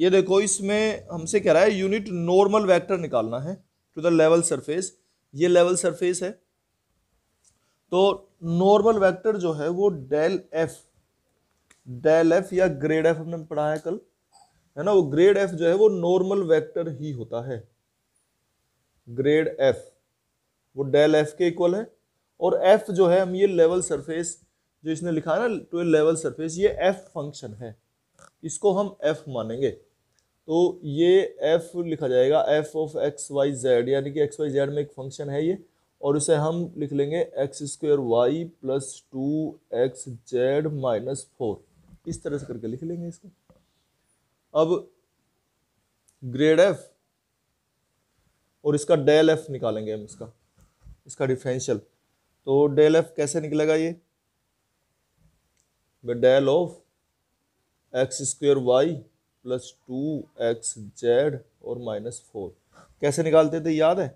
ये देखो इसमें हमसे कह रहा है यूनिट नॉर्मल वेक्टर निकालना है टू द लेवल सरफेस ये लेवल सरफेस है तो नॉर्मल वेक्टर जो है वो डेल एफ डेल एफ या ग्रेड एफ हमने पढ़ा है कल है ना वो ग्रेड एफ जो है वो नॉर्मल वेक्टर ही होता है ग्रेड एफ वो डेल एफ के इक्वल है और एफ जो है हम ये लेवल सरफेस जो इसने लिखा है ना टू लेवल सरफेस ये एफ फंक्शन है इसको हम एफ मानेंगे तो ये एफ लिखा जाएगा f of x y z यानी कि एक्स वाई जेड में एक फंक्शन है ये और उसे हम लिख लेंगे x square y plus two x z minus four इस तरह से करके लिख लेंगे इसको अब ग्रेड एफ और इसका डेल एफ निकालेंगे हम इसका इसका डिफरेंशियल तो डेल एफ कैसे निकलेगा ये del of x square y plus two x z और माइनस फोर कैसे निकालते थे याद है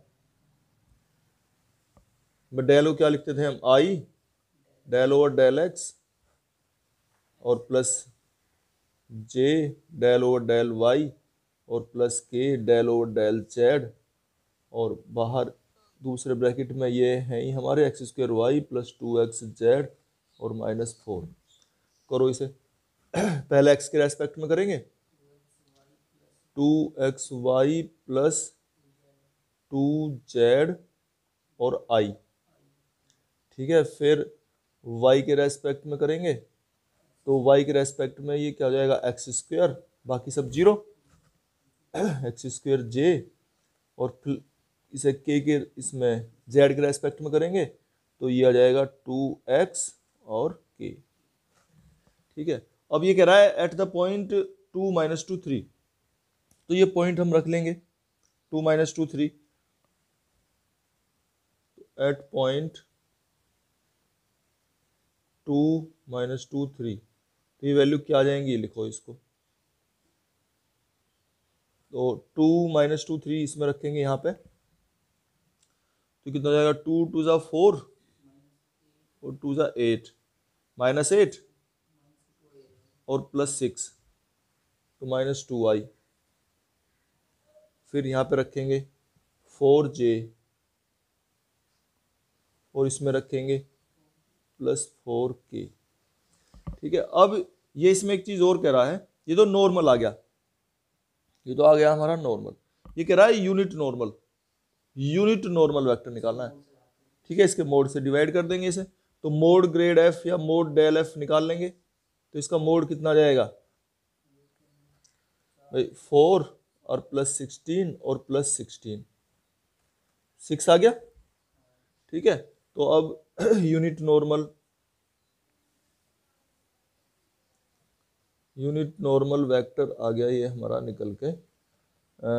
डेलो क्या लिखते थे हम i del over del x और plus j del over del y और plus k del over del z और बाहर दूसरे ब्रैकेट में ये हैं ही हमारे x square y plus two x z और माइनस फोर करो इसे पहले एक्स के रेस्पेक्ट में करेंगे two x y plus two z और आई ठीक है फिर वाई के रेस्पेक्ट में करेंगे तो वाई के रेस्पेक्ट में ये क्या हो जाएगा एक्स स्क्वेयर बाकी सब जीरो एक्स स्क्वेयर जे और फिर इसे के के इसमें जेड के रेस्पेक्ट में करेंगे तो ये आ जाएगा टू एक्स और के ठीक है अब ये कह रहा है at the point two minus two three तो ये पॉइंट हम रख लेंगे two minus two three at point two minus two three तो ये वैल्यू क्या आ जाएंगी लिखो इसको तो टू माइनस टू थ्री इसमें रखेंगे यहाँ पे तो कितना जाएगा टू टू ज़ा फोर और टू ज़ा एट माइनस एट और प्लस सिक्स तो माइनस टू आई फिर यहाँ पे रखेंगे फोर जे और इसमें रखेंगे प्लस फोर के ठीक है अब ये इसमें एक चीज़ और कह रहा है ये तो नॉर्मल आ गया ये तो आ गया हमारा नॉर्मल ये कह रहा है unit normal unit normal vector निकालना है ठीक है इसके मोड से डिवाइड कर देंगे इसे तो मोड ग्रेड एफ या मोड डेल एफ निकाल लेंगे तो इसका मोड कितना जाएगा भाई फोर और प्लस सिक्सटीन और प्लस सिक्सटीन सिक्स आ गया ठीक है तो अब unit normal unit normal vector आ गया ये हमारा निकल के आ,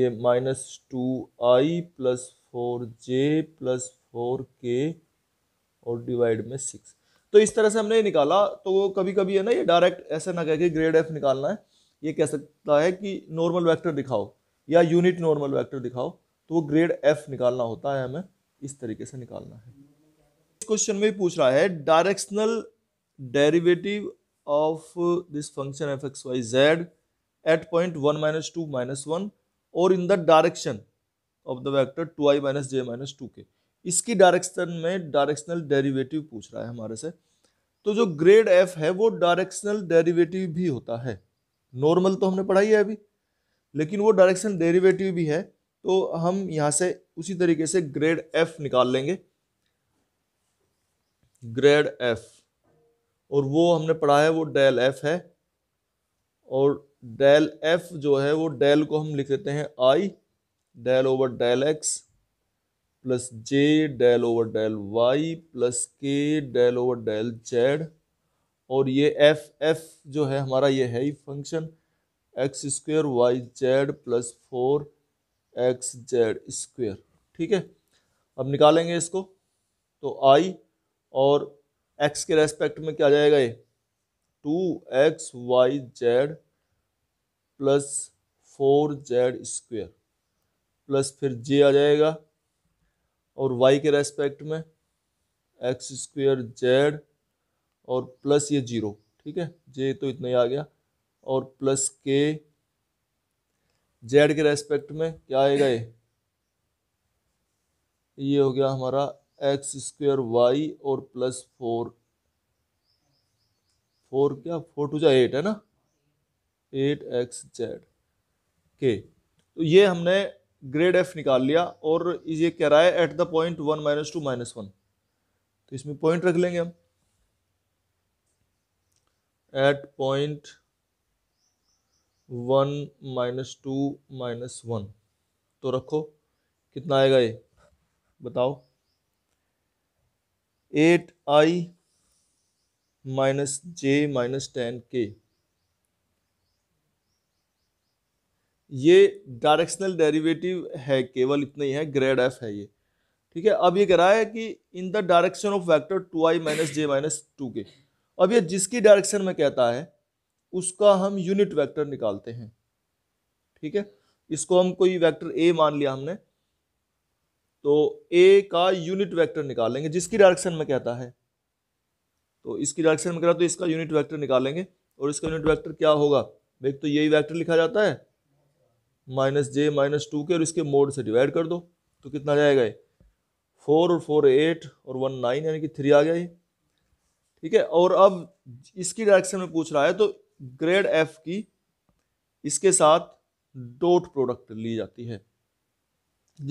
ये minus two i plus four j plus four k और डिवाइड में सिक्स तो इस तरह से हमने ये निकाला तो कभी कभी है ना ये डायरेक्ट ऐसा ना कह के ग्रेड एफ निकालना है ये कह सकता है कि नॉर्मल वेक्टर दिखाओ या यूनिट नॉर्मल वेक्टर दिखाओ तो वो ग्रेड एफ निकालना होता है हमें इस तरीके से निकालना है इस क्वेश्चन में पूछ रहा है directional derivative of this function f x y z at point one minus two minus one और in the direction of the vector two i minus j minus two k इसकी डायरेक्शन में directional derivative पूछ रहा है हमारे से तो जो ग्रेड एफ है वो डायरेक्शनल डेरिवेटिव भी होता है नॉर्मल तो हमने पढ़ाई है अभी लेकिन वो डायरेक्शन डेरिवेटिव भी है तो हम यहाँ से उसी तरीके से ग्रेड एफ निकाल लेंगे ग्रेड एफ और वो हमने पढ़ा है वो डेल एफ है और डेल एफ जो है वो डेल को हम लिख देते हैं i del over del x plus j del over del y plus k del over del z और ये एफ एफ जो है हमारा ये है ही function x square y z plus four x z square ठीक है अब निकालेंगे इसको तो आई और एक्स के रेस्पेक्ट में क्या जाएगा ये two x y z plus four z square plus फिर जे आ जाएगा और वाई के रेस्पेक्ट में एक्स स्क्वेयर जेड और प्लस ये जीरो ठीक है जे तो इतना ही आ गया और प्लस के जेड के रेस्पेक्ट में क्या आएगा ये ये हो गया हमारा एक्स स्क्वेयर वाई और प्लस फोर फोर क्या फोर टू जै एट है ना एट एक्स जेड के तो ये हमने ग्रेड एफ निकाल लिया और ये कह रहा है at the point one minus two minus one तो इसमें पॉइंट रख लेंगे हम at point one minus two minus one तो रखो कितना आएगा ये बताओ eight i minus j minus ten k ये डायरेक्शनल डेरिवेटिव है केवल इतना ही है ग्रेड एफ है ये ठीक है अब ये कह रहा है कि in the direction of vector two i minus j minus two k अब ये जिसकी डायरेक्शन में कहता है उसका हम यूनिट वेक्टर निकालते हैं ठीक है इसको हम कोई वेक्टर ए मान लिया हमने तो ए का यूनिट वेक्टर निकालेंगे जिसकी डायरेक्शन में कहता है तो इसकी डायरेक्शन में कह रहा तो इसका यूनिट वेक्टर निकालेंगे और इसका यूनिट वेक्टर क्या होगा भाई तो यही वेक्टर लिखा जाता है minus j minus two k और इसके मोड से डिवाइड कर दो तो कितना जाएगा ये फोर और फोर एट और वन नाइन यानी कि थ्री आ गया ये ठीक है और अब इसकी डायरेक्शन में पूछ रहा है तो ग्रेड एफ की इसके साथ डॉट प्रोडक्ट ली जाती है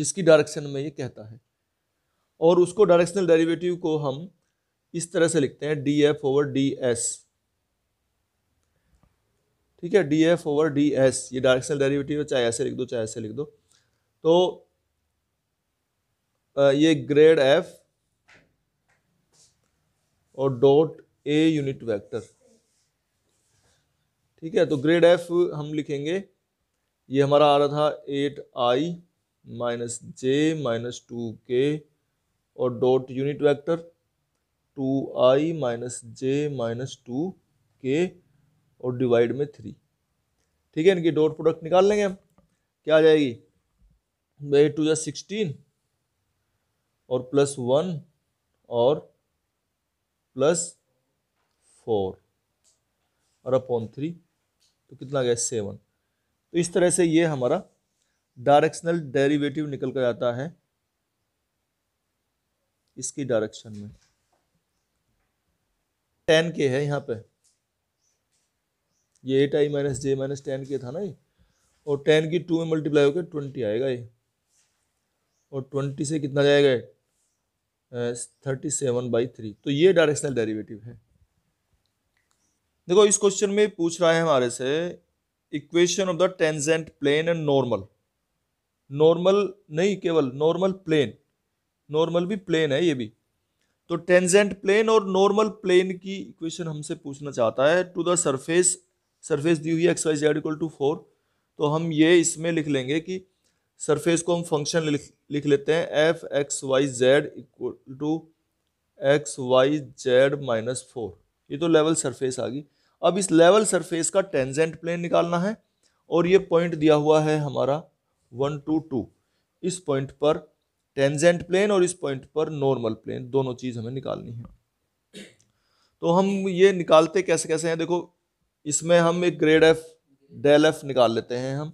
जिसकी डायरेक्शन में ये कहता है और उसको डायरेक्शनल डेरिवेटिव को हम इस तरह से लिखते हैं d f over d s ठीक है d f over d s ये डायरेक्शनल डेरिवेटिव है चाहे ऐसे लिख दो चाहे ऐसे लिख दो तो ये ग्रेड एफ और डॉट ए यूनिट वेक्टर ठीक है तो ग्रेड एफ हम लिखेंगे ये हमारा आ रहा था eight i minus j minus two k और dot unit vector two i minus j minus two k और डिवाइड में थ्री ठीक है इनकी डॉट प्रोडक्ट निकाल लेंगे हम क्या आ जाएगी एट टू या सिक्सटीन और प्लस वन और प्लस फोर और अपॉन थ्री तो कितना आ गया सेवन तो इस तरह से ये हमारा डायरेक्शनल डेरिवेटिव निकल कर आता है इसकी डायरेक्शन में टेन के है यहाँ पे ये eight i minus j minus ten k था ना ये और टेन की टू में मल्टीप्लाई होकर ट्वेंटी आएगा ये और ट्वेंटी से कितना जाएगा थर्टी सेवन बाई थ्री तो ये डायरेक्शनल डेरिवेटिव है देखो इस क्वेश्चन में पूछ रहा है हमारे से equation of the tangent plane and normal normal नहीं केवल नॉर्मल प्लेन नॉर्मल भी प्लेन है ये भी तो टेंजेंट प्लेन और नॉर्मल प्लेन की इक्वेशन हमसे पूछना चाहता है टू द सरफेस सरफेस दी हुई x y z equal to four तो हम ये इसमें लिख लेंगे कि सरफेस को हम फंक्शन लिख लिख लेते हैं f x y z equal to x y z minus four ये तो लेवल सरफेस आ गई अब इस लेवल सरफेस का टेंजेंट प्लेन निकालना है और ये पॉइंट दिया हुआ है हमारा वन टू टू इस पॉइंट पर टेंजेंट प्लेन और इस पॉइंट पर नॉर्मल प्लेन दोनों चीज़ हमें निकालनी है तो हम ये निकालते कैसे कैसे हैं देखो इसमें हम एक ग्रेड एफ डेल एफ निकाल लेते हैं हम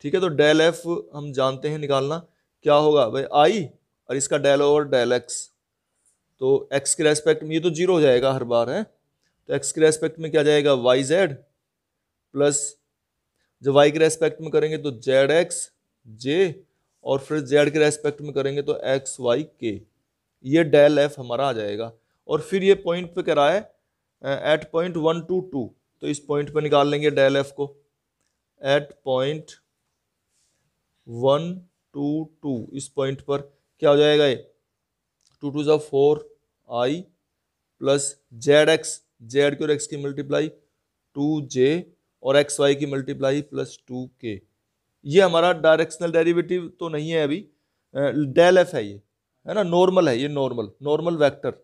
ठीक है तो डेल एफ हम जानते हैं निकालना क्या होगा भाई आई और इसका डेल ओवर डेल एक्स तो एक्स के रेस्पेक्ट में ये तो जीरो हो जाएगा हर बार है तो एक्स के रेस्पेक्ट में क्या जाएगा वाई जेड प्लस जब वाई के रेस्पेक्ट में करेंगे तो जेड एक्स जे और फिर जेड के रेस्पेक्ट में करेंगे तो एक्स वाई के ये डेल एफ हमारा आ जाएगा और फिर ये पॉइंट पे कराए at point one two two तो इस पॉइंट पे निकाल लेंगे डेल एफ को at point one two two इस पॉइंट पर क्या हो जाएगा ये टू टू जो four i plus z x z q और एक्स की मल्टीप्लाई टू जे और एक्स वाई की मल्टीप्लाई प्लस टू के ये हमारा डायरेक्शनल डेरिवेटिव तो नहीं है अभी डेल एफ है ये है ना नॉर्मल है ये नॉर्मल नॉर्मल वेक्टर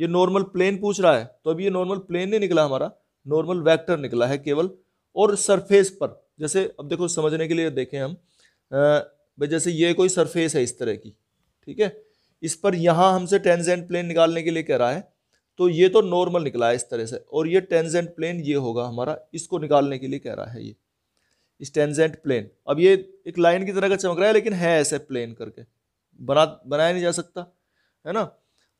ये नॉर्मल प्लेन पूछ रहा है तो अभी ये नॉर्मल प्लेन नहीं निकला हमारा नॉर्मल वेक्टर निकला है केवल और सरफेस पर जैसे अब देखो समझने के लिए देखें हम भाई जैसे ये कोई सरफेस है इस तरह की ठीक है इस पर यहाँ हमसे टेंजेंट प्लेन निकालने के लिए कह रहा है तो ये तो नॉर्मल निकला है इस तरह से और ये टेंजेंट प्लेन ये होगा हमारा इसको निकालने के लिए कह रहा है ये इस टेंजेंट प्लेन अब ये एक लाइन की तरह का चमक रहा है लेकिन है ऐसे प्लेन करके बना बनाया नहीं जा सकता है ना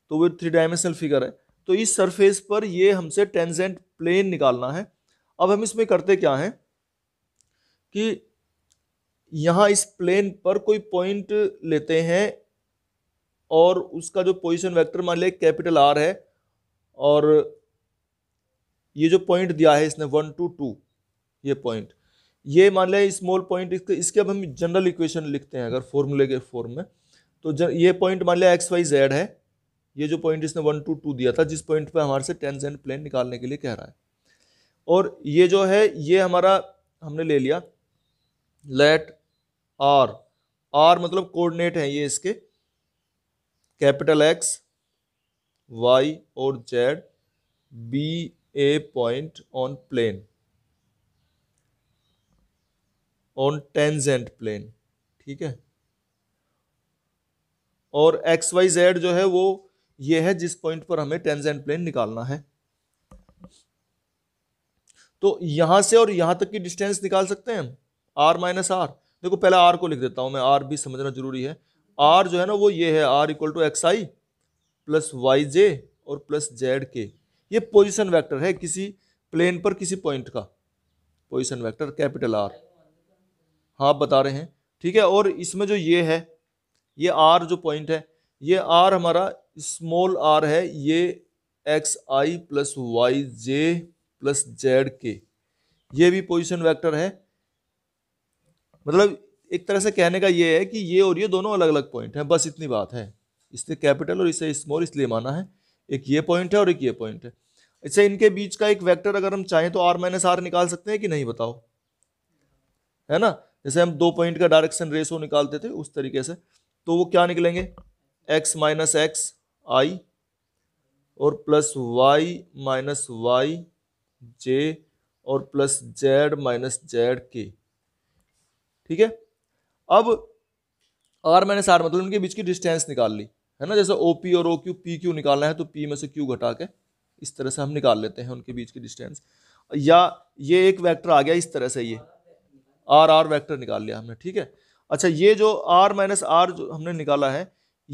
तो वो थ्री डायमेंशनल फिगर है तो इस सरफेस पर ये हमसे टेंजेंट प्लेन निकालना है अब हम इसमें करते क्या हैं कि यहाँ इस प्लेन पर कोई पॉइंट लेते हैं और उसका जो पोजीशन वेक्टर मान लिया कैपिटल आर है और ये जो पॉइंट दिया है इसने वन टू टू ये पॉइंट ये मान लिया स्मॉल पॉइंट इसके इसके अब हम जनरल इक्वेशन लिखते हैं अगर फॉर्मूले के फॉर्म में तो जन ये पॉइंट मान लिया एक्स वाई जेड है ये जो पॉइंट इसने वन टू टू दिया था जिस पॉइंट पर हमारे से टेंस एंड प्लेन निकालने के लिए कह रहा है और ये जो है ये हमारा हमने ले लिया लेट आर आर मतलब कोऑर्डिनेट हैं ये इसके कैपिटल एक्स वाई और z be a point on plane on tangent plane ठीक है और एक्स वाई जेड जो है वो ये है जिस पॉइंट पर हमें टेंजेंट प्लेन निकालना है तो यहां से और यहां तक की डिस्टेंस निकाल सकते हैं हम आर माइनस आर देखो पहले आर को लिख देता हूँ मैं आर भी समझना जरूरी है आर जो है ना वो ये है r equal to x i plus y j और प्लस जेड के ये पोजिशन वैक्टर है किसी प्लेन पर किसी पॉइंट का पोजिशन वैक्टर कैपिटल आर हाँ आप बता रहे हैं ठीक है और इसमें जो ये है ये आर जो पॉइंट है ये आर हमारा स्मॉल आर है ये x i plus y j plus z k ये भी पोजिशन वैक्टर है मतलब एक तरह से कहने का ये है कि ये और ये दोनों अलग अलग पॉइंट हैं बस इतनी बात है इससे कैपिटल और इसे स्मॉल इसलिए माना है एक ये पॉइंट है और एक ये पॉइंट है इससे अच्छा, इनके बीच का एक वेक्टर अगर हम चाहें तो आर माइनस आर निकाल सकते हैं कि नहीं बताओ है ना जैसे हम दो पॉइंट का डायरेक्शन रेशो निकालते थे उस तरीके से तो वो क्या निकलेंगे एक्स माइनस एक्स आई और plus y minus y j और प्लस जेड माइनस जेड के ठीक है अब आर माइनस आर मतलब इनके बीच की डिस्टेंस निकाल ली है ना जैसे ओ पी और ओ क्यू पी क्यू निकालना है तो पी में से क्यू घटा के इस तरह से हम निकाल लेते हैं उनके बीच की डिस्टेंस या ये एक वैक्टर आ गया इस तरह से ये आर आर वैक्टर निकाल लिया हमने ठीक है अच्छा ये जो आर माइनस आर जो हमने निकाला है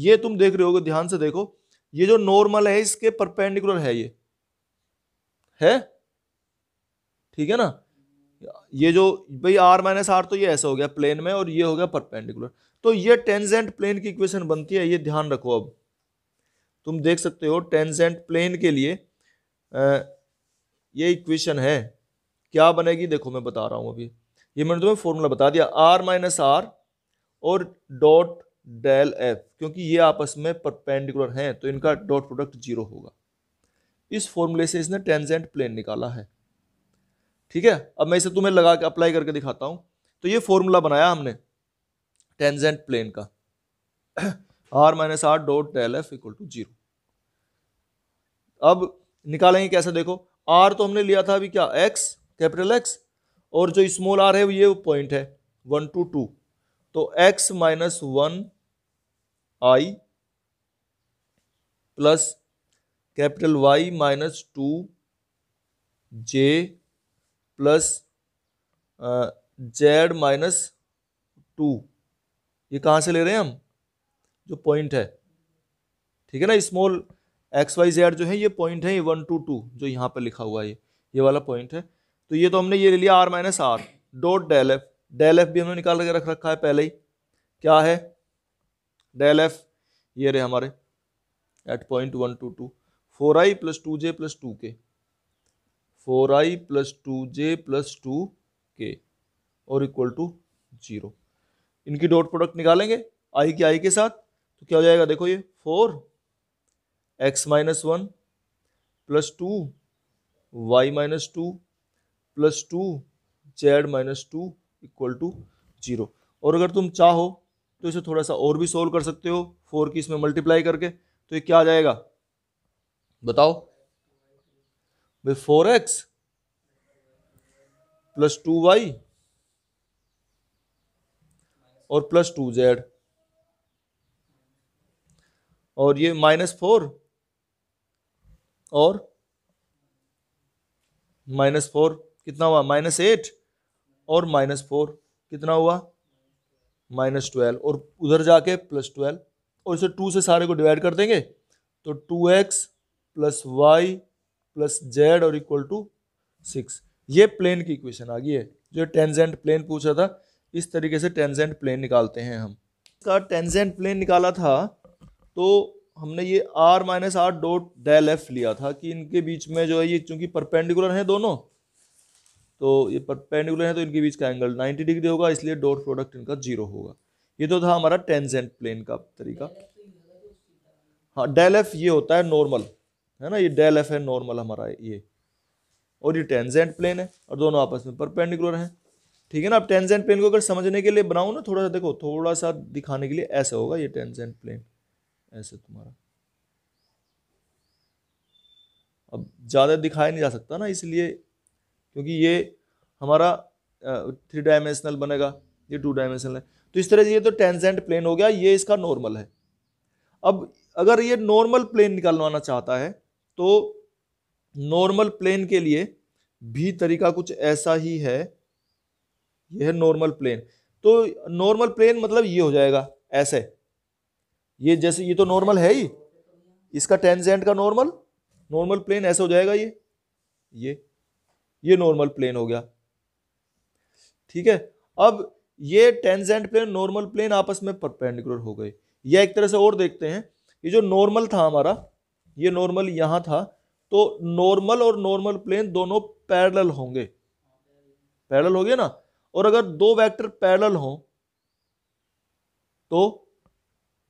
ये तुम देख रहे हो ध्यान से देखो ये जो नॉर्मल है इसके परपेंडिकुलर है ये है ठीक है ना ये जो भाई आर माइनस आर तो ये ऐसा हो गया प्लेन में और ये हो गया परपेंडिकुलर तो ये टेंजेंट प्लेन की इक्वेशन बनती है ये ध्यान रखो अब तुम देख सकते हो टेंजेंट प्लेन के लिए आ, ये इक्वेशन है क्या बनेगी देखो मैं बता रहा हूँ अभी ये मैंने तुम्हें फॉर्मूला बता दिया आर माइनस आर और डॉट डेल एफ क्योंकि ये आपस में परपेंडिकुलर हैं तो इनका डॉट प्रोडक्ट जीरो होगा इस फॉर्मूले से इसने टेंजेंट प्लेन निकाला है ठीक है अब मैं इसे तुम्हें लगा के अप्लाई करके दिखाता हूं तो ये फॉर्मूला बनाया हमने टेंजेंट प्लेन का r minus r dot del f equal to zero अब निकालेंगे कैसे देखो आर तो हमने लिया था अभी क्या एक्स कैपिटल एक्स और जो स्मॉल आर है वो ये पॉइंट है वन टू टू तो x minus one i plus capital Y minus two j plus z minus two ये कहाँ से ले रहे हैं हम जो पॉइंट है ठीक है ना स्मॉल एक्स वाई जेड जो है ये पॉइंट है ये वन टू टू जो यहाँ पर लिखा हुआ है ये ये वाला पॉइंट है तो ये तो हमने ये ले लिया r minus r dot del f del f भी हमने निकाल के रख रखा है पहले ही क्या है डेल एफ ये रहे हमारे at point one two two four i plus two j plus two k four i plus two j plus two k और इक्वल टू जीरो इनकी डॉट प्रोडक्ट निकालेंगे आई के आई के साथ तो क्या हो जाएगा देखो ये four x minus one plus two y minus two plus two z minus two equal to zero और अगर तुम चाहो तो इसे थोड़ा सा और भी सोल्व कर सकते हो फोर की इसमें मल्टीप्लाई करके तो ये क्या आ जाएगा बताओ with 4x plus two y और प्लस टू जेड और ये माइनस फोर और माइनस फोर कितना हुआ माइनस एट और माइनस फोर कितना हुआ माइनस ट्वेल्व और उधर जाके प्लस ट्वेल्व और इसे टू से सारे को डिवाइड कर देंगे तो two x plus y plus z और इक्वल टू सिक्स ये प्लेन की इक्वेशन आ गई है जो टेंजेंट प्लेन पूछा था इस तरीके से टेंजेंट प्लेन निकालते हैं हम इसका टेंजेंट प्लेन निकाला था तो हमने ये r minus r dot del f लिया था कि इनके बीच में जो है ये चूंकि परपेंडिकुलर हैं दोनों तो ये परपेंडिकुलर हैं तो इनके बीच का एंगल 90 डिग्री होगा इसलिए डॉट प्रोडक्ट इनका जीरो होगा ये तो था हमारा टेंजेंट प्लेन का तरीका हाँ डेल एफ ये होता है नॉर्मल है ना ये डेल एफ है नॉर्मल हमारा ये और ये टेंजेंट प्लेन है और दोनों आपस में परपेंडिकुलर हैं ठीक है ना आप टेंजेंट प्लेन को अगर समझने के लिए बनाऊँ ना थोड़ा सा देखो थोड़ा सा दिखाने के लिए ऐसा होगा ये टेंजेंट प्लेन ऐसे तुम्हारा अब ज़्यादा दिखाया नहीं जा सकता ना इसलिए क्योंकि ये हमारा थ्री डायमेंशनल बनेगा ये टू डायमेंशनल है तो इस तरह से ये तो टेंजेंट प्लेन हो गया ये इसका नॉर्मल है अब अगर ये नॉर्मल प्लेन निकलवाना चाहता है तो नॉर्मल प्लेन के लिए भी तरीका कुछ ऐसा ही है यह है नॉर्मल प्लेन तो नॉर्मल प्लेन मतलब ये हो जाएगा ऐसे ये जैसे ये तो नॉर्मल है ही इसका टेंजेंट का नॉर्मल नॉर्मल प्लेन ऐसे हो जाएगा ये ये ये नॉर्मल प्लेन हो गया ठीक है अब ये टेंजेंट प्लेन नॉर्मल प्लेन आपस में परपेंडिकुलर हो गए या एक तरह से और देखते हैं ये जो नॉर्मल था हमारा ये नॉर्मल यहाँ था तो नॉर्मल और नॉर्मल प्लेन दोनों पैरेलल होंगे पैरेलल हो गया ना और अगर दो वेक्टर पैरेलल हों तो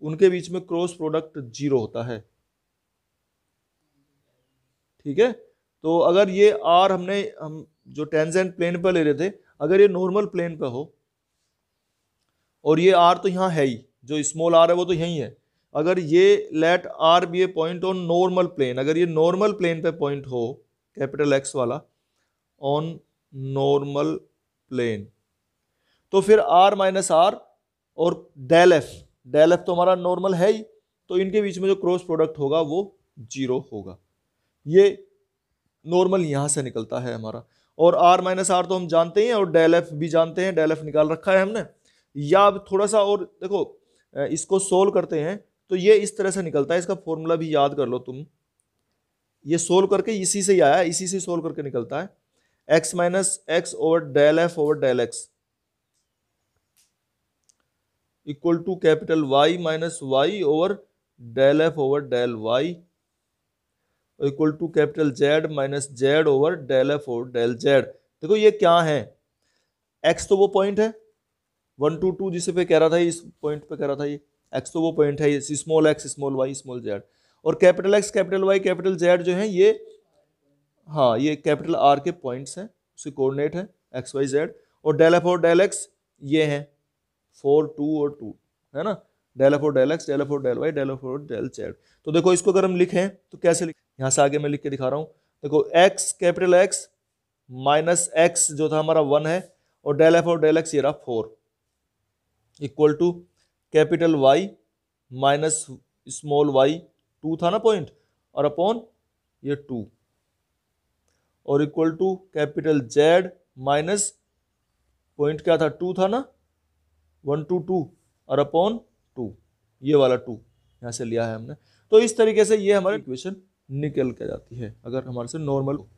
उनके बीच में क्रॉस प्रोडक्ट जीरो होता है ठीक है तो अगर ये आर हमने हम जो टेंजेंट प्लेन पर ले रहे थे अगर ये नॉर्मल प्लेन पर हो और ये आर तो यहां है ही जो स्मॉल आर है वो तो यहीं है अगर ये let r be a point on normal plane अगर ये नॉर्मल प्लेन पे पॉइंट हो कैपिटल एक्स वाला ऑन नॉर्मल प्लेन तो फिर आर माइनस आर और डेल एफ डेल एफ तो हमारा नॉर्मल है ही तो इनके बीच में जो क्रॉस प्रोडक्ट होगा वो जीरो होगा ये नॉर्मल यहाँ से निकलता है हमारा और आर माइनस आर तो हम जानते हैं और डेल एफ भी जानते हैं डेल एफ निकाल रखा है हमने या अब थोड़ा सा और देखो इसको सोल्व करते हैं तो ये इस तरह से निकलता है इसका फॉर्मूला भी याद कर लो तुम ये सोल्व करके इसी से ही आया इसी से सोल्व करके निकलता है x minus x over del f over del x equal to capital Y minus y over del f over del y equal to capital Z minus z over del f over del z देखो ये क्या है x तो वो point है one two to जिसे पे कह रहा था इस पॉइंट पे कह रहा था ये एक्स तो वो पॉइंट है small x small y small z और capital X capital Y capital Z जो है ये हाँ ये कैपिटल आर के पॉइंट्स हैं उसके कोऑर्डिनेट हैं एक्स वाई जेड और डेल एफ और डेल एक्स ये हैं फोर टू और टू है ना डेल एफ और डेल एक्स डेल एफ और डेल वाई डेल एफ और डेल जेड तो देखो इसको अगर हम लिखें तो कैसे लिखें यहाँ से आगे मैं लिख के दिखा रहा हूँ देखो x capital x minus x जो था हमारा वन है और डेल एफ और डेल एक्स ये रहा four equal to capital Y minus small y two था ना पॉइंट और अपॉन ये टू और equal to capital Z minus point क्या था टू था ना वन टू टू और अपॉन टू ये वाला टू यहाँ से लिया है हमने तो इस तरीके से ये हमारी इक्वेशन निकल के जाती है अगर हमारे से नॉर्मल